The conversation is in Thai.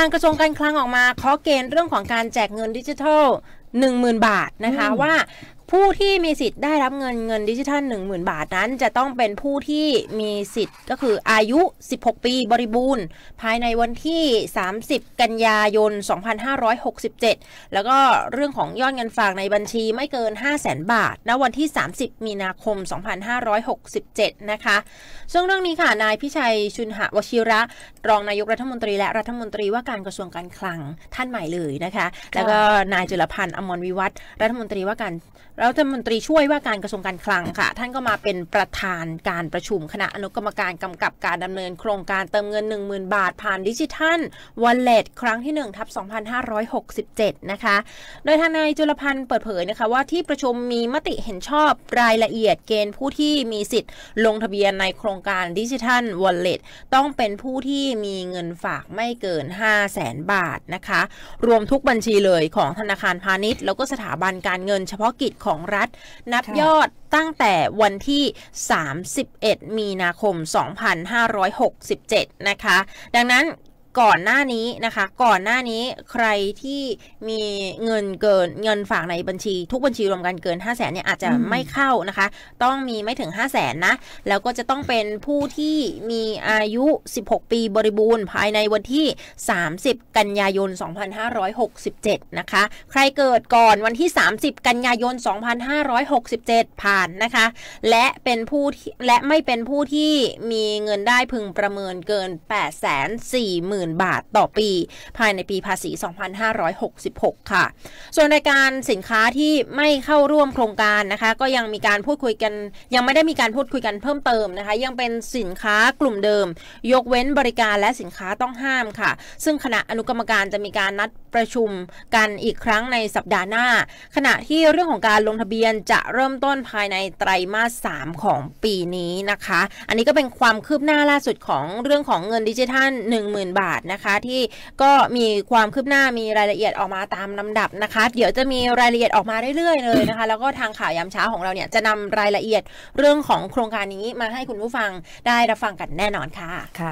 ทางกระทรวงการคลังออกมาขอเกณฑ์เรื่องของการแจกเงินดิจิทัล 10,000 บาท นะคะ ว่าผู้ที่มีสิทธิ์ได้รับเงินเงินดิจิทัล1 0,000บาทนั้นจะต้องเป็นผู้ที่มีสิทธิ์ก็คืออายุ 16 ปีบริบูรณ์ ภายในวันที่ 30 กันยายน 2567 แล้วก็เรื่องของยอดเงินฝากในบัญชีไม่เกิน 5 0 0 0 0 0บาทณวันที่ 30 มีนาคม 2567 นะคะ ซึ่งเรื่องนี้ค่ะ นายพิชัยชุนหะวชิระ รองนายกรัฐมนตรีและ รัฐมนตรีว่าการกระทรวงการคลังท่านใหม่เลยนะคะแล้วก็นายจุลพันธ์อมรวิวัฒรัฐมนตรีว่าการรัฐมนตรีช่วยว่าการกระทรวงการคลังค่ะ ท่านก็มาเป็นประธานการประชุมคณะอนุกรรมการกำกับการดำเนินโครงการเติมเงิน 10,000 บาท ผ่านดิจิทัลวอลเล็ตครั้งที่1ทับ2567นะคะโดยทางนายจุลพันธ์เปิดเผยนะคะว่าที่ประชุมมีมติเห็นชอบรายละเอียดเกณฑ์ผู้ที่มีสิทธิ์ ลงทะเบียนในโครงการดิจิทัลวอลเล็ตต้องเป็นผู้ที่มีเงินฝากไม่เกิน5 0 0แสนบาทนะคะรวมทุกบัญชีเลยของธนาคารพาณิชย์ แล้วก็สถาบันการเงินเฉพาะกิจของรัฐนับยอดตั้งแต่วันที่ 31 มีนาคม 2567 นะคะ ดังนั้นก่อนหน้านี้นะคะก่อนหน้านี้ใครที่มีเงินเกินเงินฝากในบัญชี ทุกบัญชีรวมกันเกิน 5 0 0แสนเนี่ยอาจจะไม่เข้านะคะต้องมีไม่ถึง 5 0 0แสนนะแล้วก็จะต้องเป็นผู้ที่มีอายุ 16 ปีบริบูรณ์ภายในวันที่ 30 กันยายน 2567 นะคะใครเกิดก่อนวันที่ 30 กันยายน 2567 ผ่านนะคะ และเป็นผู้และไม่เป็นผู้ที่มีเงินได้พึงประเมินเกิน 8 4 0 0 0 0 0 0 0 0บาทต่อปีภายในปีภาษี 2566 ค่ะ ส่วนรายการสินค้าที่ไม่เข้าร่วมโครงการ นะคะ ก็ยังมีการพูดคุยกัน ยังไม่ได้มีการพูดคุยกันเพิ่มเติมนะคะ ยังเป็นสินค้ากลุ่มเดิม ยกเว้นบริการและสินค้าต้องห้ามค่ะ ซึ่งคณะอนุกรรมการจะมีการนัดประชุมกันอีกครั้งในสัปดาห์หน้า ขณะที่เรื่องของการลงทะเบียนจะเริ่มต้นภายในไตรมาส3ของปีนี้นะคะ อันนี้ก็เป็นความคืบหน้าล่าสุดของเรื่องของเงินดิจิทัล 10,000 บาทนะคะ ที่ก็มีความคืบหน้ามีรายละเอียดออกมาตามลำดับนะคะ เดี๋ยวจะมีรายละเอียดออกมาเรื่อยๆเลยนะคะ แล้วก็ทางข่าวยามเช้าของเราเนี่ยจะนำรายละเอียดเรื่องของโครงการนี้มาให้คุณผู้ฟังได้รับฟังกันแน่นอนค่ะค่ะ